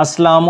Aslam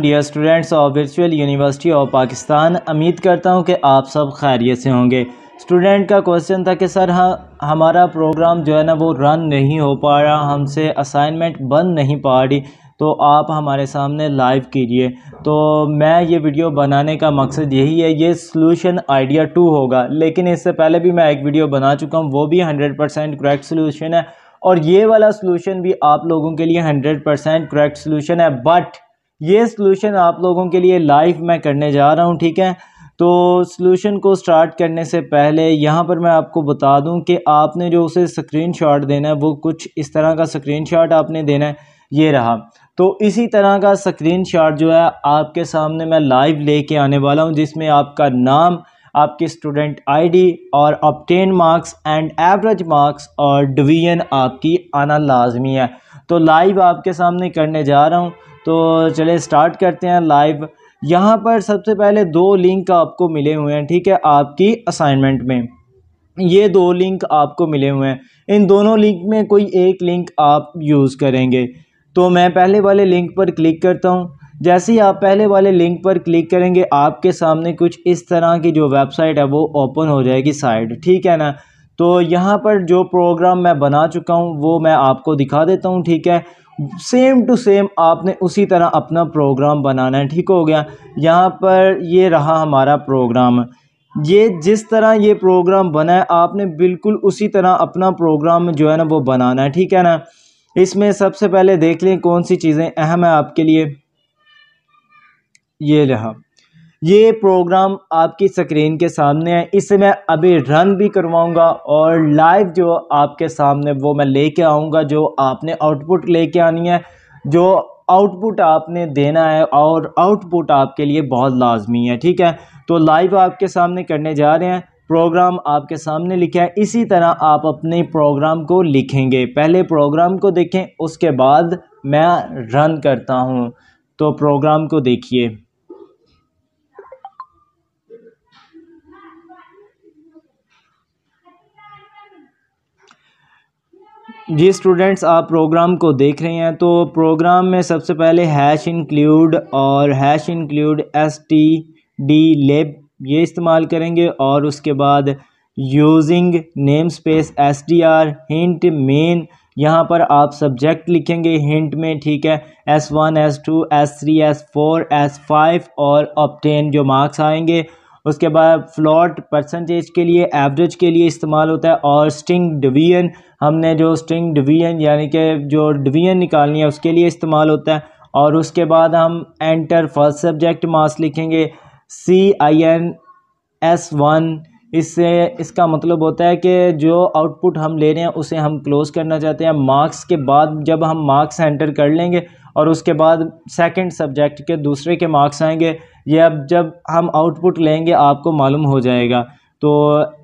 dear students of Virtual University of Pakistan उम्मीद करता हूँ कि आप सब खैरियत से होंगे स्टूडेंट का क्वेश्चन था कि सर हाँ हमारा प्रोग्राम जो है ना वो रन नहीं हो पा रहा हमसे असाइनमेंट बन नहीं पा रही तो आप हमारे सामने लाइव कीजिए तो मैं ये वीडियो बनाने का मकसद यही है ये सोल्यूशन आइडिया टू होगा लेकिन इससे पहले भी मैं एक वीडियो बना चुका हूँ वो भी हंड्रेड परसेंट करेक्ट सोल्यूशन है और ये वाला सोलूशन भी आप लोगों के लिए हंड्रेड परसेंट करेक्ट सोलूशन है बट ये सोलूशन आप लोगों के लिए लाइव मैं करने जा रहा हूँ ठीक है तो सोलूशन को स्टार्ट करने से पहले यहाँ पर मैं आपको बता दूँ कि आपने जो उसे स्क्रीनशॉट देना है वो कुछ इस तरह का स्क्रीनशॉट आपने देना है ये रहा तो इसी तरह का स्क्रीनशॉट जो है आपके सामने मैं लाइव लेके आने वाला हूँ जिसमें आपका नाम आपके स्टूडेंट आईडी और obtain marks and average marks और डिवीजन आपकी आना लाजमी है तो लाइव आपके सामने करने जा रहा हूँ तो चले स्टार्ट करते हैं लाइव यहाँ पर सबसे पहले दो लिंक आपको मिले हुए हैं ठीक है आपकी असाइनमेंट में ये दो लिंक आपको मिले हुए हैं इन दोनों लिंक में कोई एक लिंक आप यूज़ करेंगे तो मैं पहले वाले लिंक पर क्लिक करता हूँ जैसे ही आप पहले वाले लिंक पर क्लिक करेंगे आपके सामने कुछ इस तरह की जो वेबसाइट है वो ओपन हो जाएगी साइट ठीक है ना तो यहाँ पर जो प्रोग्राम मैं बना चुका हूँ वो मैं आपको दिखा देता हूँ ठीक है सेम टू सेम आपने उसी तरह अपना प्रोग्राम बनाना है ठीक हो गया यहाँ पर ये रहा हमारा प्रोग्राम ये जिस तरह ये प्रोग्राम बना है आपने बिल्कुल उसी तरह अपना प्रोग्राम जो है ना वो बनाना है ठीक है ना इसमें सबसे पहले देख लें कौन सी चीज़ें अहम है आपके लिए ये रहा ये प्रोग्राम आपकी स्क्रीन के सामने है इसे मैं अभी रन भी करवाऊंगा और लाइव जो आपके सामने वो मैं लेके आऊँगा जो आपने आउटपुट लेके आनी है जो आउटपुट आपने देना है और आउटपुट आपके लिए बहुत लाजमी है ठीक है तो लाइव आपके सामने करने जा रहे हैं प्रोग्राम आपके सामने लिखा है इसी तरह आप अपने प्रोग्राम को लिखेंगे पहले प्रोग्राम को देखें उसके बाद मैं रन करता हूँ तो प्रोग्राम को देखिए जी स्टूडेंट्स आप प्रोग्राम को देख रहे हैं तो प्रोग्राम में सबसे पहले हैश इंक्लूड और hash include S T D lib ये इस्तेमाल करेंगे और उसके बाद using namespace S D R int main यहाँ पर आप सब्जेक्ट लिखेंगे हिंट में ठीक है S one S two S three S four S five और ऑप्टेन जो मार्क्स आएंगे उसके बाद फ्लॉट परसेंटेज के लिए एवरेज के लिए इस्तेमाल होता है और स्ट्रिंग डिवीजन हमने जो स्ट्रिंग डिवीजन यानी कि जो डिवीजन निकालनी है उसके लिए इस्तेमाल होता है और उसके बाद हम एंटर फर्स्ट सब्जेक्ट मास लिखेंगे C I N S one इससे इसका मतलब होता है कि जो आउटपुट हम ले रहे हैं उसे हम क्लोज करना चाहते हैं मार्क्स के बाद जब हम मार्क्स एंटर कर लेंगे और उसके बाद सेकंड सब्जेक्ट के दूसरे के मार्क्स आएंगे ये अब जब हम आउटपुट लेंगे आपको मालूम हो जाएगा तो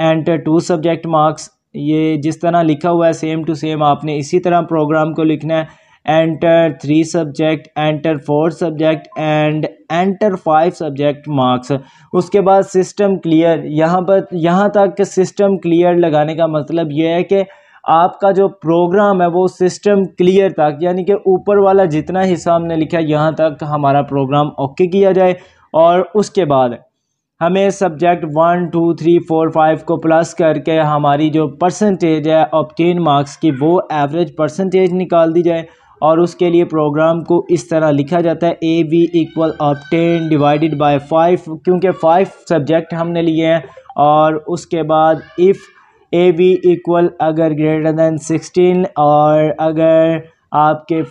एंटर टू सब्जेक्ट मार्क्स ये जिस तरह लिखा हुआ है सेम टू सेम आपने इसी तरह प्रोग्राम को लिखना है enter three subject enter four subject and enter five subject marks उसके बाद सिस्टम क्लियर यहाँ पर यहाँ तक सिस्टम क्लियर लगाने का मतलब ये है कि आपका जो प्रोग्राम है वो सिस्टम क्लियर तक यानी कि ऊपर वाला जितना हिस्सा हमने लिखा है यहाँ तक हमारा प्रोग्राम ओके किया जाए और उसके बाद हमें subject one two three four five को प्लस करके हमारी जो परसेंटेज है ऑप्टेन मार्क्स की वो एवरेज परसेंटेज निकाल दी जाए और उसके लिए प्रोग्राम को इस तरह लिखा जाता है A B equal obtain divided by five क्योंकि फाइव सब्जेक्ट हमने लिए हैं और उसके बाद इफ़ ए बी इक्वल अगर ग्रेटर दैन सिक्सटीन और अगर आपके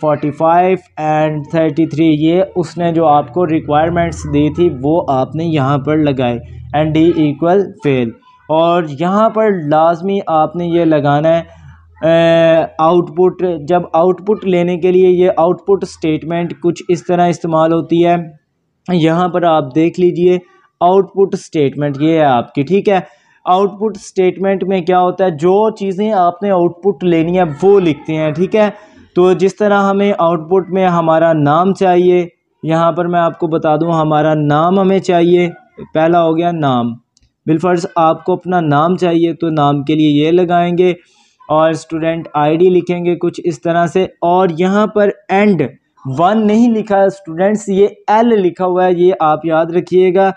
45 एंड 33 ये उसने जो आपको रिक्वायरमेंट्स दी थी वो आपने यहाँ पर लगाए एंड डी इक्वल फेल और यहाँ पर लाजमी आपने ये लगाना है आउटपुट जब आउटपुट लेने के लिए ये आउटपुट स्टेटमेंट कुछ इस तरह इस्तेमाल होती है यहाँ पर आप देख लीजिए आउटपुट स्टेटमेंट ये है आपकी ठीक है आउटपुट स्टेटमेंट में क्या होता है जो चीज़ें आपने आउटपुट लेनी है वो लिखते हैं ठीक है तो जिस तरह हमें आउटपुट में हमारा नाम चाहिए यहाँ पर मैं आपको बता दूँ हमारा नाम हमें चाहिए पहला हो गया नाम बिलफर्ज आपको अपना नाम चाहिए तो नाम के लिए ये लगाएंगे और स्टूडेंट आईडी लिखेंगे कुछ इस तरह से और यहाँ पर एंड वन नहीं लिखा स्टूडेंट्स ये एल लिखा हुआ है ये आप याद रखिएगा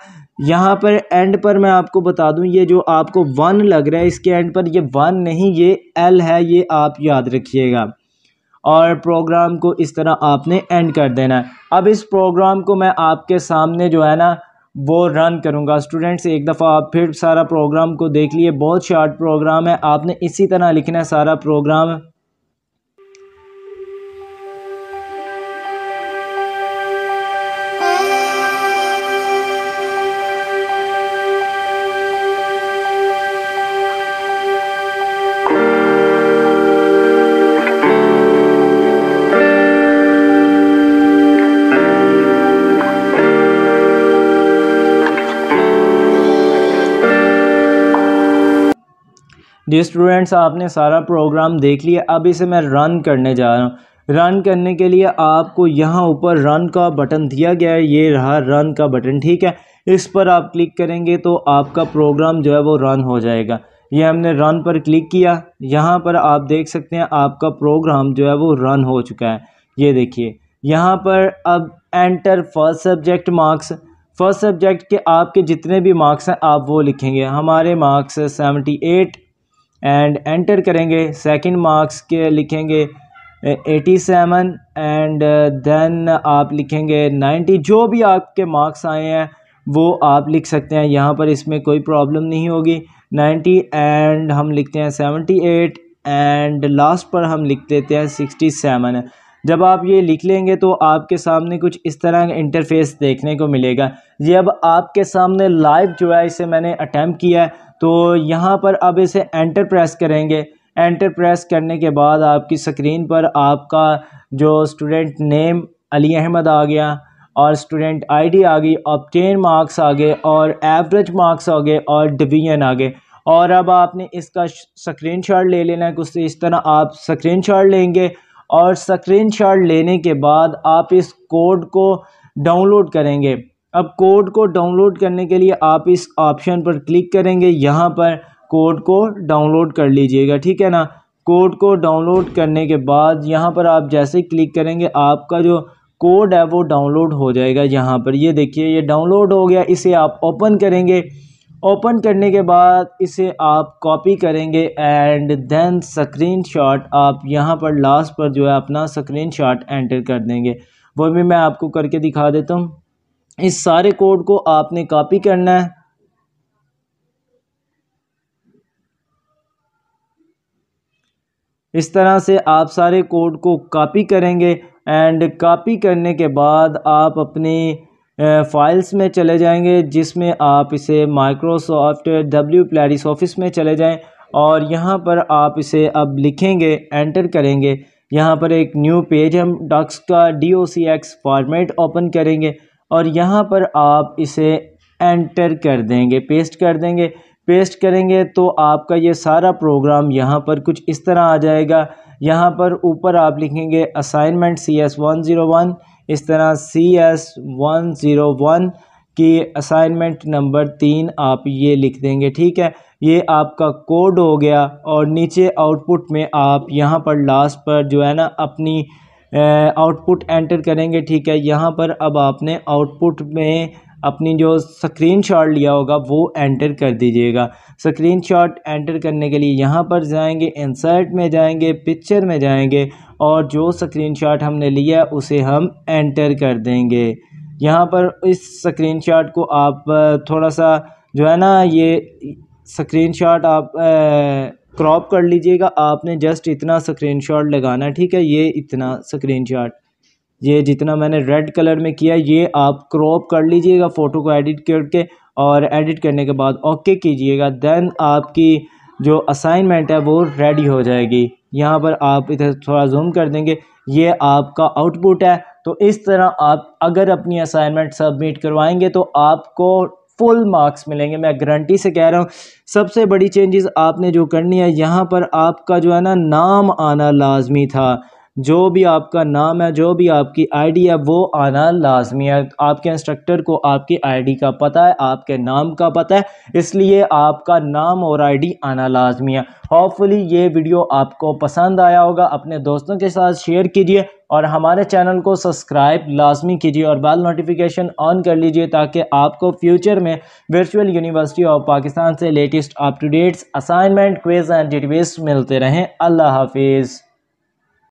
यहाँ पर एंड पर मैं आपको बता दूँ ये जो आपको वन लग रहा है इसके एंड पर ये वन नहीं ये एल है ये आप याद रखिएगा और प्रोग्राम को इस तरह आपने एंड कर देना है अब इस प्रोग्राम को मैं आपके सामने जो है ना वो रन करूँगा स्टूडेंट्स एक दफ़ा आप फिर सारा प्रोग्राम को देख लिए बहुत शार्ट प्रोग्राम है आपने इसी तरह लिखना है सारा प्रोग्राम जी स्टूडेंट्स आपने सारा प्रोग्राम देख लिया अब इसे मैं रन करने जा रहा हूँ रन करने के लिए आपको यहाँ ऊपर रन का बटन दिया गया है ये रहा रन का बटन ठीक है इस पर आप क्लिक करेंगे तो आपका प्रोग्राम जो है वो रन हो जाएगा ये हमने रन पर क्लिक किया यहाँ पर आप देख सकते हैं आपका प्रोग्राम जो है वो रन हो चुका है ये देखिए यहाँ पर अब enter first subject marks first subject के आपके जितने भी मार्क्स हैं आप वो लिखेंगे हमारे marks seventy eight and enter करेंगे सेकंड मार्क्स के लिखेंगे एटी सेवन एंड देन आप लिखेंगे नाइन्टी जो भी आपके मार्क्स आए हैं वो आप लिख सकते हैं यहाँ पर इसमें कोई प्रॉब्लम नहीं होगी नाइन्टी एंड हम लिखते हैं सेवनटी एट एंड लास्ट पर हम लिख देते हैं सिक्सटी सेवन जब आप ये लिख लेंगे तो आपके सामने कुछ इस तरह का इंटरफेस देखने को मिलेगा ये अब आपके सामने लाइव जो है इसे मैंने अटैम्प्ट किया है तो यहाँ पर अब इसे एंटर प्रेस करेंगे एंटर प्रेस करने के बाद आपकी स्क्रीन पर आपका जो स्टूडेंट नेम अली अहमद आ गया और स्टूडेंट आईडी आ गई ऑप्टेन मार्क्स आ गए और एवरेज मार्क्स आ गए और डिवीजन आ गए और अब आपने इसका स्क्रीनशॉट ले लेना है कुछ तो इस तरह आप स्क्रीनशॉट लेंगे और स्क्रीनशॉट लेने के बाद आप इस कोड को डाउनलोड करेंगे अब कोड को डाउनलोड करने के लिए आप इस ऑप्शन पर क्लिक करेंगे यहाँ पर कोड को डाउनलोड कर लीजिएगा ठीक है ना कोड को डाउनलोड करने के बाद यहाँ पर आप जैसे क्लिक करेंगे आपका जो कोड है वो डाउनलोड हो जाएगा यहाँ पर ये देखिए ये डाउनलोड हो गया इसे आप ओपन करेंगे ओपन करने के बाद इसे आप कॉपी करेंगे एंड देन स्क्रीन शॉट आप यहाँ पर लास्ट पर जो है अपना स्क्रीन शॉट एंटर कर देंगे वो भी मैं आपको करके दिखा देता हूँ इस सारे कोड को आपने कॉपी करना है इस तरह से आप सारे कोड को कॉपी करेंगे एंड कॉपी करने के बाद आप अपनी फाइल्स में चले जाएंगे जिसमें आप इसे माइक्रोसॉफ्ट डब्ल्यू प्लेरिस ऑफिस में चले जाएं और यहाँ पर आप इसे अब लिखेंगे एंटर करेंगे यहाँ पर एक न्यू पेज हम डॉक्स का D O C X format open करेंगे और यहाँ पर आप इसे एंटर कर देंगे पेस्ट कर देंगे पेस्ट करेंगे तो आपका ये सारा प्रोग्राम यहाँ पर कुछ इस तरह आ जाएगा यहाँ पर ऊपर आप लिखेंगे assignment C S one zero one इस तरह C S one zero one की असाइनमेंट नंबर तीन आप ये लिख देंगे ठीक है ये आपका कोड हो गया और नीचे आउटपुट में आप यहाँ पर लास्ट पर जो है ना अपनी आउटपुट एंटर करेंगे ठीक है यहाँ पर अब आपने आउटपुट में अपनी जो स्क्रीन शॉट लिया होगा वो एंटर कर दीजिएगा स्क्रीन शॉट एंटर करने के लिए यहाँ पर जाएंगे इंसर्ट में जाएंगे पिक्चर में जाएंगे और जो स्क्रीन शॉट हमने लिया उसे हम एंटर कर देंगे यहाँ पर इस स्क्रीन शॉट को आप थोड़ा सा जो है ना ये स्क्रीन शॉट आप क्रॉप कर लीजिएगा आपने जस्ट इतना स्क्रीनशॉट लगाना ठीक है ये इतना स्क्रीनशॉट ये जितना मैंने रेड कलर में किया ये आप क्रॉप कर लीजिएगा फ़ोटो को एडिट करके और एडिट करने के बाद ओके कीजिएगा देन आपकी जो असाइनमेंट है वो रेडी हो जाएगी यहाँ पर आप इधर थोड़ा जूम कर देंगे ये आपका आउटपुट है तो इस तरह आप अगर अपनी असाइनमेंट सबमिट करवाएंगे तो आपको फुल मार्क्स मिलेंगे मैं गारंटी से कह रहा हूँ सबसे बड़ी चेंजेस आपने जो करनी है यहाँ पर आपका जो है ना नाम आना लाजमी था जो भी आपका नाम है जो भी आपकी आईडी है वो आना लाजमी है आपके इंस्ट्रक्टर को आपकी आईडी का पता है आपके नाम का पता है इसलिए आपका नाम और आईडी आना लाजमी है होपफुली ये वीडियो आपको पसंद आया होगा अपने दोस्तों के साथ शेयर कीजिए और हमारे चैनल को सब्सक्राइब लाजमी कीजिए और बेल नोटिफिकेशन ऑन कर लीजिए ताकि आपको फ्यूचर में वर्चुअल यूनिवर्सिटी ऑफ पाकिस्तान से latest up to dates dates assignment quiz and डिटवेस्ट मिलते रहें अल्लाह हाफिज़